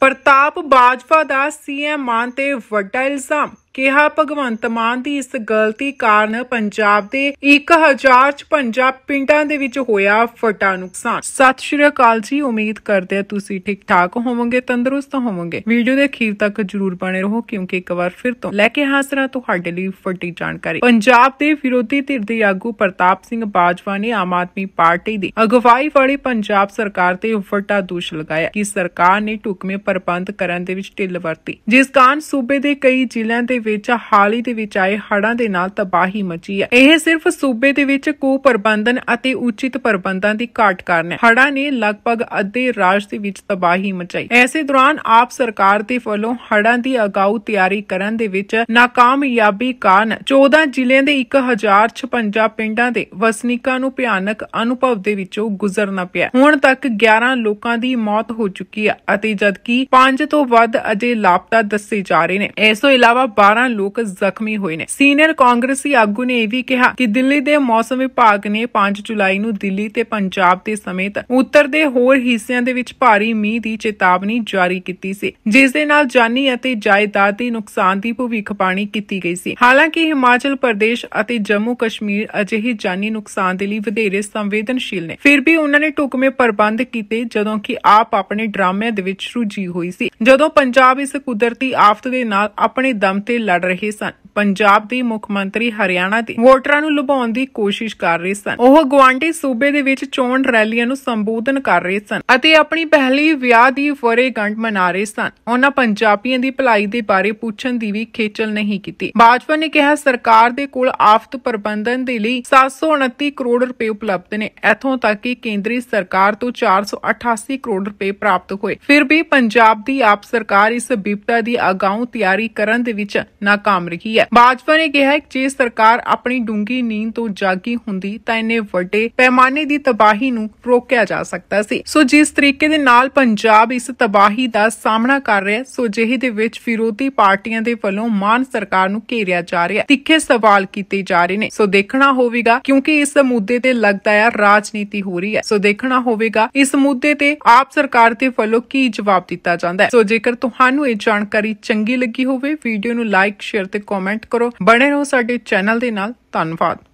ਪ੍ਰਤਾਪ ਬਾਜਵਾ ਦਾ CM ਮਾਨ ਤੇ ਵੱਡਾ ਇਲਜ਼ਾਮ ਕਿਹਾ ਭਗਵੰਤ ਮਾਨ ਦੀ ਇਸ ਗਲਤੀ ਕਾਰਨ ਪੰਜਾਬ ਦੇ 1056 ਪਿੰਡਾਂ ਦੇ ਵਿੱਚ ਹੋਇਆ ਫਟਾ ਨੁਕਸਾਨ ਸਤਿ ਸ਼੍ਰੀ ਅਕਾਲ ਜੀ ਉਮੀਦ ਕਰਦੇ ਆ ਤੁਸੀਂ ਠੀਕ ਠਾਕ ਹੋਵੋਗੇ ਤੰਦਰੁਸਤ ਹੋਵੋਗੇ ਵੀਡੀਓ ਦੇ ਅਖੀਰ ਤੱਕ ਜਰੂਰ ਬਣੇ ਰਹੋ ਕਿਉਂਕਿ ਇੱਕ ਵਾਰ ਫਿਰ ਤੋਂ ਲੈ ਕੇ ਹਾਜ਼ਰਾਂ ਤੁਹਾਡੇ ਲਈ ਫੁੱਟੀ ਜਾਣਕਾਰੀ ਪੰਜਾਬ ਦੇ ਵਿਰੋਧੀ ਧਿਰ ਦੇ ਆਗੂ ਪ੍ਰਤਾਪ ਸਿੰਘ ਬਾਜਵਾ ਨੇ ਆਮ ਆਦਮੀ ਪਾਰਟੀ ਦੀ ਅਗਵਾਈ ਵਾਲੀ ਪੰਜਾਬ ਸਰਕਾਰ ਤੇ ਫਟਾ ਦੋਸ਼ ਲਗਾਇਆ ਕਿ ਸਰਕਾਰ ਨੇ ਟੁਕਮੇ ਪ੍ਰਬੰਧ ਕਰਨ ਦੇ ਵਿੱਚ ਢਿੱਲ ਵਰਤੀ ਜਿਸ ਕਾਰਨ ਸੂਬੇ ਦੇ ਕਈ ਜ਼ਿਲ੍ਹਿਆਂ ਦੇ ਵਿੱਚ ਹਾਲ ਹੀ ਦੇ ਵਿੱਚ ਆਏ ਹੜ੍ਹਾਂ ਦੇ ਨਾਲ ਤਬਾਹੀ ਮਚੀ ਹੈ ਇਹ ਸਿਰਫ ਸੂਬੇ ਦੇ ਵਿੱਚ ਕੋ ਪ੍ਰਬੰਧਨ ਅਤੇ ਉਚਿਤ ਪ੍ਰਬੰਧਾਂ ਦੀ ਘਾਟ ਕਾਰਨ ਹੈ ਹੜ੍ਹਾਂ ਨੇ ਲਗਭਗ ਅੱਧੇ ਰਾਜ ਦੇ ਵਿੱਚ ਤਬਾਹੀ ਮਚਾਈ ਐਸੇ ਦੌਰਾਨ ਆਪ ਸਰਕਾਰ ਦੇ ਵੱਲੋਂ ਹੜ੍ਹਾਂ ਦੀ ਅਗਾਊ ਤਿਆਰੀ ਕਰਨ ਦੇ ਵਿੱਚ ਨਾਕਾਮਯਾਬੀ ਕਾਰਨ 14 ਜ਼ਿਲ੍ਹਿਆਂ ਦੇ 1056 ਪਿੰਡਾਂ ਦੇ ਵਸਨੀਕਾਂ ਨੂੰ ਭਿਆਨਕ ਅਨੁਭਵ ਦੇ ਵਿੱਚੋਂ ਗੁਜ਼ਰਨਾ ਪਿਆ ਹੁਣ ਤੱਕ 11 ਲੋਕਾਂ ਦੀ ਮੌਤ ਹੋ ਚੁੱਕੀ ਹੈ ਅਤੇ ਜਦਕਿ 5 ਤੋਂ ਵੱਧ ਅਜੇ ਲਾਪਤਾ ਦੱਸੇ ਜਾ ਰਹੇ ਨੇ ਇਸ ਤੋਂ ਇਲਾਵਾ 12 ਲੋਕ ਜ਼ਖਮੀ ਹੋਏ ਨੇ ਸੀਨੀਅਰ ਕਾਂਗਰਸੀ ਆਗੂ ਨੇ ਇਹ ਵੀ ਕਿਹਾ ਕਿ ਦਿੱਲੀ ਦੇ ਮੌਸਮ ਵਿਭਾਗ ਨੇ 5 ਜੁਲਾਈ ਨੂੰ ਦਿੱਲੀ ਤੇ ਪੰਜਾਬ ਦੇ ਸਮੇਤ ਉੱਤਰ ਦੇ ਹੋਰ ਹਿੱਸਿਆਂ ਦੇ ਵਿੱਚ ਭਾਰੀ ਮੀਂਹ ਦੀ ਚੇਤਾਵਨੀ ਜਾਰੀ ਕੀਤੀ ਸੀ ਜਿਸ ਦੇ ਨਾਲ ਜਾਨੀ ਅਤੇ ਜਾਇਦਾਦ ਦੀ ਨੁਕਸਾਨ ਦੀ ਭਵਿੱਖਬਾਣੀ ਕੀਤੀ ਗਈ ਸੀ ਹਾਲਾਂਕਿ ਹਿਮਾਚਲ ਪ੍ਰਦੇਸ਼ ਅਤੇ ਜੰਮੂ ਕਸ਼ਮੀਰ ਅਜਿਹੇ ਜਾਨੀ ਨੁਕਸਾਨ ਦੇ ਲਈ ਵਧੇਰੇ ਸੰਵੇਦਨਸ਼ੀਲ ਨੇ ਫਿਰ ਵੀ ਉਹਨਾਂ ਨੇ ਟੁਕਮੇ ਪ੍ਰਬੰਧ ਕੀਤੇ ਜਦੋਂ ਕਿ ਆਪ ਆਪਣੇ ਡਰਾਮੇ ਦੇ ਵਿੱਚ ਰੁੱਝੀ ਹੋਈ ਸੀ ਜਦੋਂ ਪੰਜਾਬ ਇਸ ਕੁਦਰਤੀ ਆਫਤ ਦੇ ਨਾਲ ਆਪਣੇ ਦਮ ਤੇ ਲੜ ਰਹੇ ਸਨ ਪੰਜਾਬ ਦੀ ਮੁੱਖ ਮੰਤਰੀ ਹਰਿਆਣਾ ਦੇ ਵੋਟਰਾਂ ਨੂੰ ਲੁਭਾਉਣ ਦੀ ਕੋਸ਼ਿਸ਼ ਕਰ ਰਹੇ ਸਨ ਉਹ ਗਵਾਂਢੀ ਸੂਬੇ ਦੇ ਵਿੱਚ ਚੋਣ ਰੈਲੀਆਂ ਨੂੰ ਸੰਬੋਧਨ ਕਰ ਰਹੇ ਸਨ ਅਤੇ ਆਪਣੀ ਪਹਿਲੀ ਵਿਆਹ ਦੀ ਵਰੇਗੰਢ ਮਨਾ ਰਹੇ ਸਨ ਉਹਨਾਂ ਪੰਜਾਬੀਆਂ ਦੀ ਭਲਾਈ ਦੇ ਬਾਰੇ ਪੁੱਛਣ ਦੀ ਵੀ ਖੇਚਲ ਨਹੀਂ ਕੀਤੀ ਬਾਜਵਾ ਨੇ ਕਿਹਾ ਸਰਕਾਰ ਦੇ ਕੋਲ ਆਫਤ ਪ੍ਰਬੰਧਨ ਦੇ ਲਈ 729 ਕਰੋੜ ਰੁਪਏ ਉਪਲਬਧ ਨੇ ਇਥੋਂ ਤੱਕ ਕਿ ਕੇਂਦਰੀ ਸਰਕਾਰ ਤੋਂ 488 ਕਰੋੜ ਰੁਪਏ ਪ੍ਰਾਪਤ ਹੋਏ ਫਿਰ ਵੀ ਪੰਜਾਬ ਦੀ ਆਪ ਸਰਕਾਰ ਇਸ ਵਿਪਤਾ ਦੀ ਅਗਾਊਂ ਤਿਆਰੀ ਕਰਨ ਦੇ ਵਿੱਚ ਨਾਕਾਮ ਰਹੀ ਹੈ ਬਾਜਪਾ ਨੇ ਕਿਹਾ ਕਿ ਜੇ ਸਰਕਾਰ ਆਪਣੀ ਡੂੰਗੀ ਨੀਂਦ ਤੋਂ ਜਾਗੀ ਹੁੰਦੀ ਤਾਂ ਇਹਨੇ ਵੱਡੇ ਪੈਮਾਨੇ ਦੀ ਤਬਾਹੀ ਨੂੰ ਰੋਕਿਆ ਜਾ ਸਕਦਾ ਸੀ ਸੋ ਜਿਸ ਤਰੀਕੇ ਦੇ ਨਾਲ ਪੰਜਾਬ ਇਸ ਤਬਾਹੀ ਦਾ ਸਾਹਮਣਾ ਕਰ ਰਿਹਾ ਹੈ ਸੋ ਜਿਹੇ ਦੇ ਵਿੱਚ ਵਿਰੋਧੀ ਪਾਰਟੀਆਂ ਦੇ ਵੱਲੋਂ ਮਾਨ ਸਰਕਾਰ ਨੂੰ ਘੇਰਿਆ ਜਾ ਰਿਹਾ ਹੈ ਤਿੱਖੇ ਸਵਾਲ ਕੀਤੇ ਜਾ ਰਹੇ ਨੇ ਸੋ ਦੇਖਣਾ ਹੋਵੇਗਾ ਕਿਉਂਕਿ ਇਸ ਮੁੱਦੇ ਤੇ ਲੱਗਦਾ ਹੈ ਰਾਜਨੀਤੀ ਹੋ ਰਹੀ ਹੈ ਸੋ ਦੇਖਣਾ ਹੋਵੇਗਾ ਇਸ ਮੁੱਦੇ ਤੇ ਆਪ ਸਰਕਾਰ ਦੇ ਵੱਲੋਂ ਕੀ ਜਵਾਬ ਦਿੱਤਾ ਜਾਂਦਾ ਹੈ ਸੋ ਜੇਕਰ ਤੁਹਾਨੂੰ ਇਹ ਜਾਣਕਾਰੀ ਚੰਗੀ ਲੱਗੀ ਹੋਵੇ ਵੀਡੀਓ ਨੂੰ ਲਾਈਕ ਸ਼ੇਅਰ ਤੇ ਕਮੈਂਟ ਕਰੋ ਬਣੇ ਰਹੋ ਸਾਡੇ ਚੈਨਲ ਦੇ ਨਾਲ ਧੰਨਵਾਦ